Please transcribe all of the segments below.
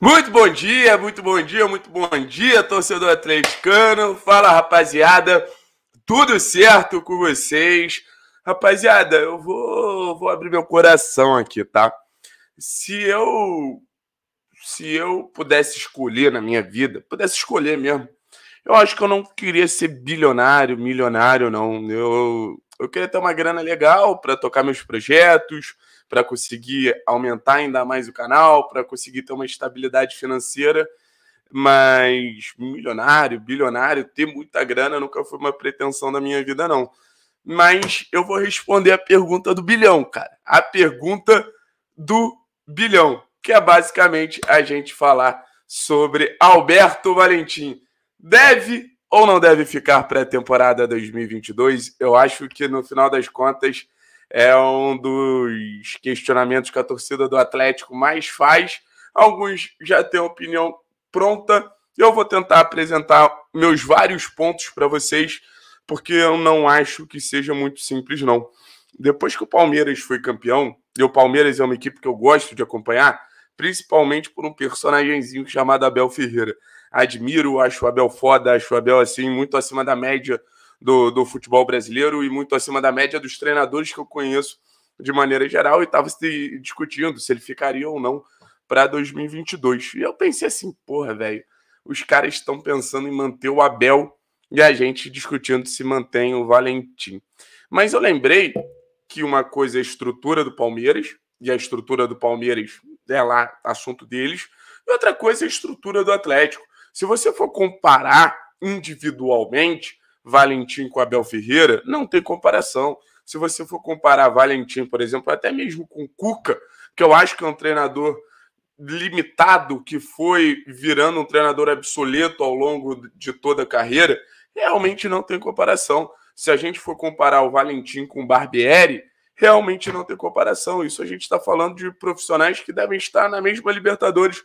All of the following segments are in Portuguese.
Muito bom dia, muito bom dia, muito bom dia, torcedor atleticano. Fala, rapaziada. Tudo certo com vocês? Rapaziada, eu vou, vou abrir meu coração aqui, tá? Se eu se eu pudesse escolher na minha vida, pudesse escolher mesmo, eu acho que eu não queria ser bilionário, milionário, não. Eu eu queria ter uma grana legal para tocar meus projetos, para conseguir aumentar ainda mais o canal, para conseguir ter uma estabilidade financeira. Mas milionário, bilionário, ter muita grana nunca foi uma pretensão da minha vida, não. Mas eu vou responder a pergunta do bilhão, cara. A pergunta do bilhão, que é basicamente a gente falar sobre Alberto Valentim. Deve ou não deve ficar pré-temporada 2022? Eu acho que no final das contas é um dos questionamentos que a torcida do Atlético mais faz. Alguns já têm opinião pronta. Eu vou tentar apresentar meus vários pontos para vocês, porque eu não acho que seja muito simples não. Depois que o Palmeiras foi campeão, e o Palmeiras é uma equipe que eu gosto de acompanhar, principalmente por um personagemzinho chamado Abel Ferreira admiro, acho o Abel foda, acho o Abel assim, muito acima da média do, do futebol brasileiro e muito acima da média dos treinadores que eu conheço de maneira geral, e estava se discutindo se ele ficaria ou não para 2022. E eu pensei assim, porra, velho, os caras estão pensando em manter o Abel e a gente discutindo se mantém o Valentim. Mas eu lembrei que uma coisa é a estrutura do Palmeiras, e a estrutura do Palmeiras é lá assunto deles, e outra coisa é a estrutura do Atlético. Se você for comparar individualmente Valentim com Abel Ferreira, não tem comparação. Se você for comparar Valentim, por exemplo, até mesmo com Cuca, que eu acho que é um treinador limitado, que foi virando um treinador obsoleto ao longo de toda a carreira, realmente não tem comparação. Se a gente for comparar o Valentim com o Barbieri, realmente não tem comparação. Isso a gente está falando de profissionais que devem estar na mesma Libertadores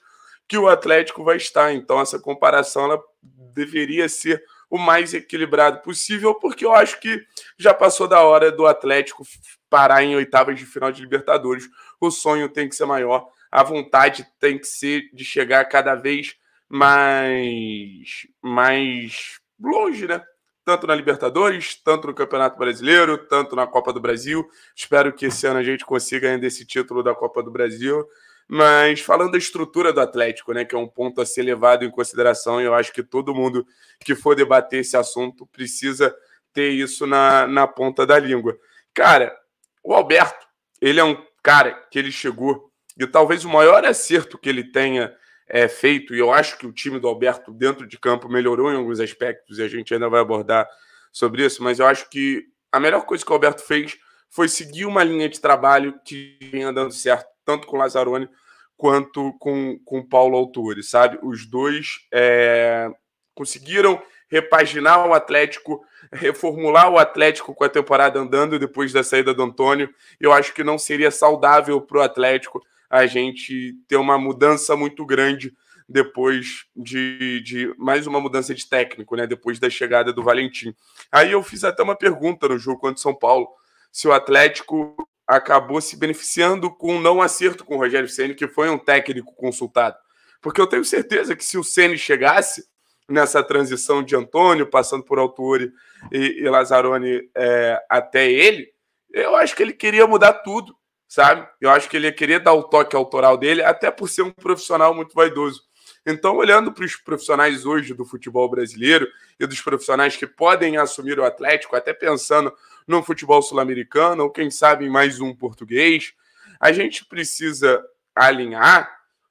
que o Atlético vai estar. Então, essa comparação ela deveria ser o mais equilibrado possível, porque eu acho que já passou da hora do Atlético parar em oitavas de final de Libertadores. O sonho tem que ser maior, a vontade tem que ser de chegar cada vez mais, mais longe, né? Tanto na Libertadores, tanto no Campeonato Brasileiro, tanto na Copa do Brasil. Espero que esse ano a gente consiga ainda esse título da Copa do Brasil. Mas falando da estrutura do Atlético, né, que é um ponto a ser levado em consideração, e eu acho que todo mundo que for debater esse assunto precisa ter isso na, na ponta da língua. Cara, o Alberto, ele é um cara que ele chegou e talvez o maior acerto que ele tenha é, feito, e eu acho que o time do Alberto dentro de campo melhorou em alguns aspectos, e a gente ainda vai abordar sobre isso, mas eu acho que a melhor coisa que o Alberto fez foi seguir uma linha de trabalho que vinha dando certo tanto com o Lazzaroni quanto com, com o Paulo Autori, sabe? Os dois é, conseguiram repaginar o Atlético, reformular o Atlético com a temporada andando depois da saída do Antônio. Eu acho que não seria saudável para o Atlético a gente ter uma mudança muito grande depois de, de, mais uma mudança de técnico, né? Depois da chegada do Valentim. Aí eu fiz até uma pergunta no jogo contra o São Paulo se o Atlético acabou se beneficiando com um não acerto com o Rogério Ceni, que foi um técnico consultado. Porque eu tenho certeza que se o Ceni chegasse nessa transição de Antônio, passando por Altuori e, e Lazzaroni é, até ele, eu acho que ele queria mudar tudo, sabe? Eu acho que ele queria dar o toque autoral dele, até por ser um profissional muito vaidoso. Então, olhando para os profissionais hoje do futebol brasileiro e dos profissionais que podem assumir o Atlético, até pensando no futebol sul-americano, ou quem sabe mais um português. A gente precisa alinhar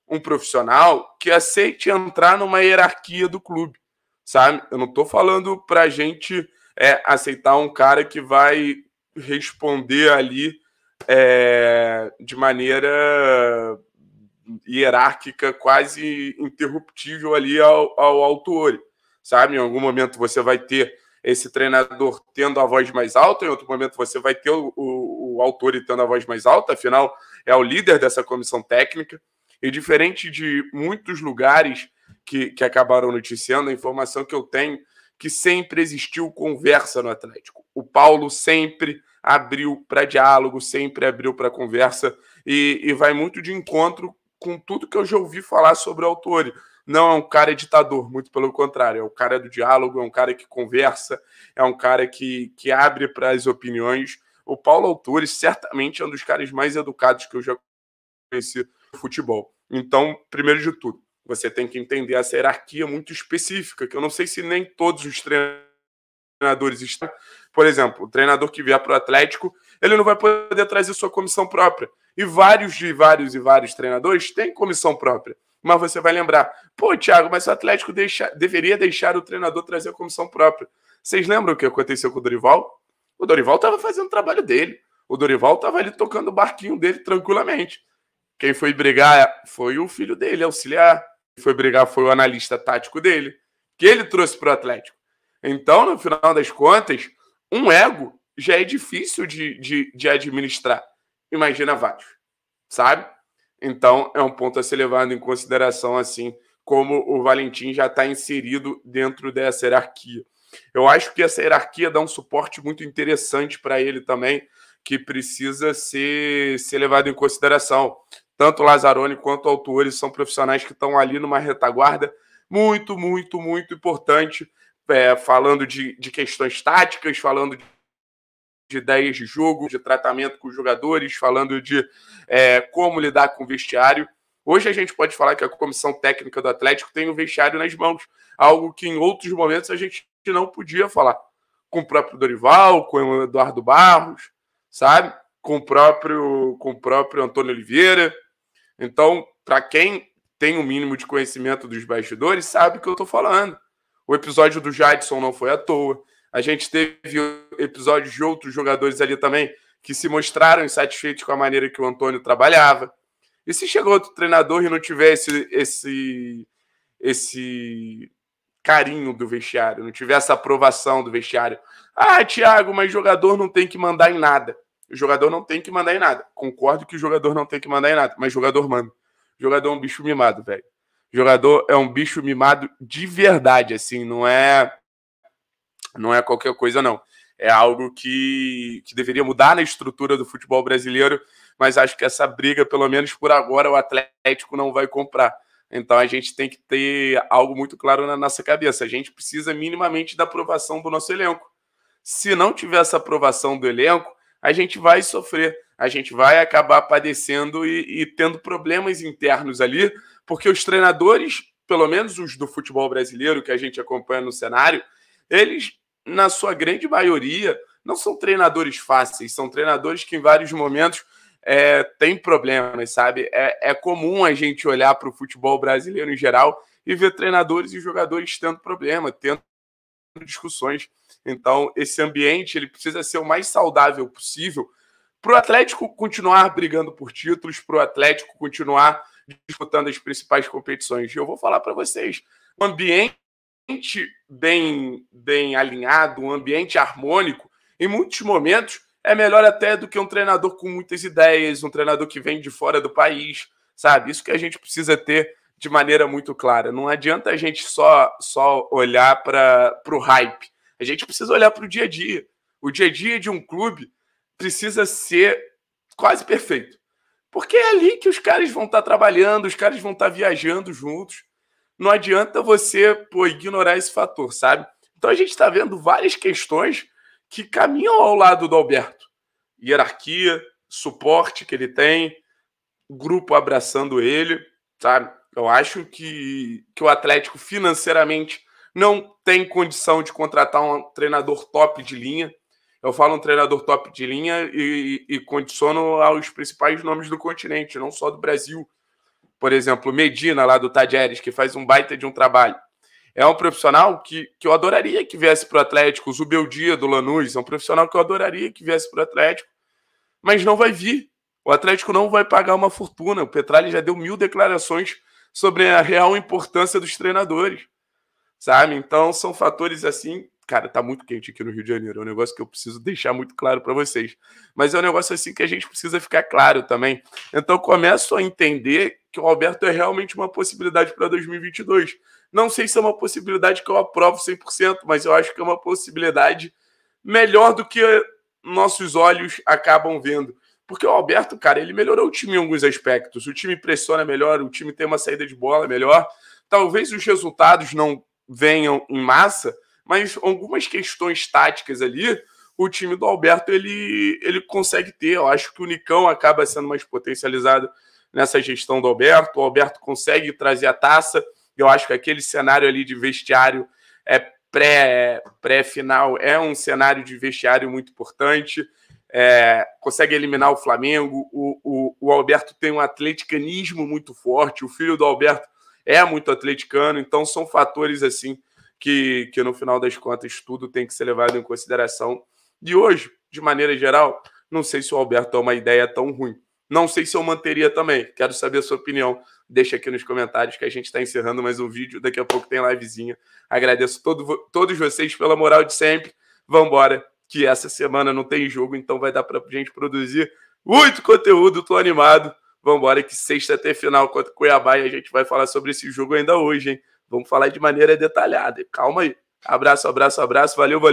um profissional que aceite entrar numa hierarquia do clube, sabe? Eu não estou falando para a gente é, aceitar um cara que vai responder ali é, de maneira hierárquica, quase interruptível ali ao, ao autor, sabe? Em algum momento você vai ter esse treinador tendo a voz mais alta, em outro momento você vai ter o, o, o autor tendo a voz mais alta, afinal é o líder dessa comissão técnica. E diferente de muitos lugares que, que acabaram noticiando, a informação que eu tenho é que sempre existiu conversa no Atlético. O Paulo sempre abriu para diálogo, sempre abriu para conversa e, e vai muito de encontro com tudo que eu já ouvi falar sobre o Autori não é um cara ditador, muito pelo contrário, é um cara do diálogo, é um cara que conversa, é um cara que, que abre para as opiniões. O Paulo Autores certamente é um dos caras mais educados que eu já conheci no futebol. Então, primeiro de tudo, você tem que entender essa hierarquia muito específica, que eu não sei se nem todos os treinadores estão. Por exemplo, o treinador que vier para o Atlético, ele não vai poder trazer sua comissão própria. E vários de vários e vários treinadores têm comissão própria. Mas você vai lembrar, pô, Thiago, mas o Atlético deixa, deveria deixar o treinador trazer a comissão própria. Vocês lembram o que aconteceu com o Dorival? O Dorival estava fazendo o trabalho dele. O Dorival estava ali tocando o barquinho dele tranquilamente. Quem foi brigar foi o filho dele, auxiliar. Quem foi brigar foi o analista tático dele, que ele trouxe para o Atlético. Então, no final das contas, um ego já é difícil de, de, de administrar. Imagina vários, sabe? Então, é um ponto a ser levado em consideração, assim como o Valentim já está inserido dentro dessa hierarquia. Eu acho que essa hierarquia dá um suporte muito interessante para ele também, que precisa ser, ser levado em consideração. Tanto Lazzaroni quanto Autores são profissionais que estão ali numa retaguarda muito, muito, muito importante, é, falando de, de questões táticas, falando de ideias de jogo, de tratamento com os jogadores, falando de é, como lidar com o vestiário. Hoje a gente pode falar que a comissão técnica do Atlético tem o vestiário nas mãos, algo que em outros momentos a gente não podia falar. Com o próprio Dorival, com o Eduardo Barros, sabe? Com o próprio, com o próprio Antônio Oliveira. Então, para quem tem o um mínimo de conhecimento dos bastidores, sabe o que eu estou falando. O episódio do Jadson não foi à toa. A gente teve episódios de outros jogadores ali também que se mostraram insatisfeitos com a maneira que o Antônio trabalhava. E se chegou outro treinador e não tivesse esse, esse, carinho do vestiário, não tivesse essa aprovação do vestiário. Ah, Thiago, mas jogador não tem que mandar em nada. O jogador não tem que mandar em nada. Concordo que o jogador não tem que mandar em nada, mas jogador manda. O jogador é um bicho mimado, velho. Jogador é um bicho mimado de verdade, assim, não é não é qualquer coisa, não. É algo que, que deveria mudar na estrutura do futebol brasileiro, mas acho que essa briga, pelo menos por agora, o Atlético não vai comprar. Então a gente tem que ter algo muito claro na nossa cabeça. A gente precisa minimamente da aprovação do nosso elenco. Se não tiver essa aprovação do elenco, a gente vai sofrer, a gente vai acabar padecendo e, e tendo problemas internos ali, porque os treinadores, pelo menos os do futebol brasileiro que a gente acompanha no cenário, eles na sua grande maioria, não são treinadores fáceis, são treinadores que em vários momentos é, têm problemas, sabe? É, é comum a gente olhar para o futebol brasileiro em geral e ver treinadores e jogadores tendo problema, tendo discussões. Então, esse ambiente ele precisa ser o mais saudável possível para o Atlético continuar brigando por títulos, para o Atlético continuar disputando as principais competições. E eu vou falar para vocês: o ambiente ambiente bem, bem alinhado, um ambiente harmônico, em muitos momentos é melhor até do que um treinador com muitas ideias, um treinador que vem de fora do país, sabe? Isso que a gente precisa ter de maneira muito clara. Não adianta a gente só, só olhar para o hype. A gente precisa olhar para o dia a dia. O dia a dia de um clube precisa ser quase perfeito. Porque é ali que os caras vão estar tá trabalhando, os caras vão estar tá viajando juntos não adianta você pô, ignorar esse fator, sabe? Então a gente está vendo várias questões que caminham ao lado do Alberto. Hierarquia, suporte que ele tem, grupo abraçando ele, sabe? Eu acho que, que o Atlético financeiramente não tem condição de contratar um treinador top de linha. Eu falo um treinador top de linha e, e, e condiciono aos principais nomes do continente, não só do Brasil, por exemplo, Medina, lá do Tadjeres, que faz um baita de um trabalho. É um profissional que, que eu adoraria que viesse para o Atlético. O Zubeldia, do Lanús, é um profissional que eu adoraria que viesse para o Atlético, mas não vai vir. O Atlético não vai pagar uma fortuna. O Petralha já deu mil declarações sobre a real importância dos treinadores, sabe? Então, são fatores assim cara, tá muito quente aqui no Rio de Janeiro. É um negócio que eu preciso deixar muito claro para vocês. Mas é um negócio assim que a gente precisa ficar claro também. Então começo a entender que o Alberto é realmente uma possibilidade para 2022. Não sei se é uma possibilidade que eu aprovo 100%, mas eu acho que é uma possibilidade melhor do que nossos olhos acabam vendo. Porque o Alberto, cara, ele melhorou o time em alguns aspectos. O time pressiona melhor, o time tem uma saída de bola melhor. Talvez os resultados não venham em massa, mas algumas questões táticas ali, o time do Alberto ele, ele consegue ter. Eu acho que o Nicão acaba sendo mais potencializado nessa gestão do Alberto. O Alberto consegue trazer a taça. Eu acho que aquele cenário ali de vestiário é pré pré final é um cenário de vestiário muito importante. É, consegue eliminar o Flamengo. O, o, o Alberto tem um atleticanismo muito forte. O filho do Alberto é muito atleticano. Então são fatores assim que, que no final das contas tudo tem que ser levado em consideração. E hoje, de maneira geral, não sei se o Alberto é uma ideia tão ruim. Não sei se eu manteria também. Quero saber a sua opinião. Deixa aqui nos comentários que a gente está encerrando mais um vídeo. Daqui a pouco tem livezinha. Agradeço todo, todos vocês pela moral de sempre. Vambora, que essa semana não tem jogo, então vai dar para a gente produzir muito conteúdo. Estou animado. Vambora, que sexta tem final contra o Cuiabá e a gente vai falar sobre esse jogo ainda hoje, hein? Vamos falar de maneira detalhada. Calma aí. Abraço, abraço, abraço. Valeu, valeu.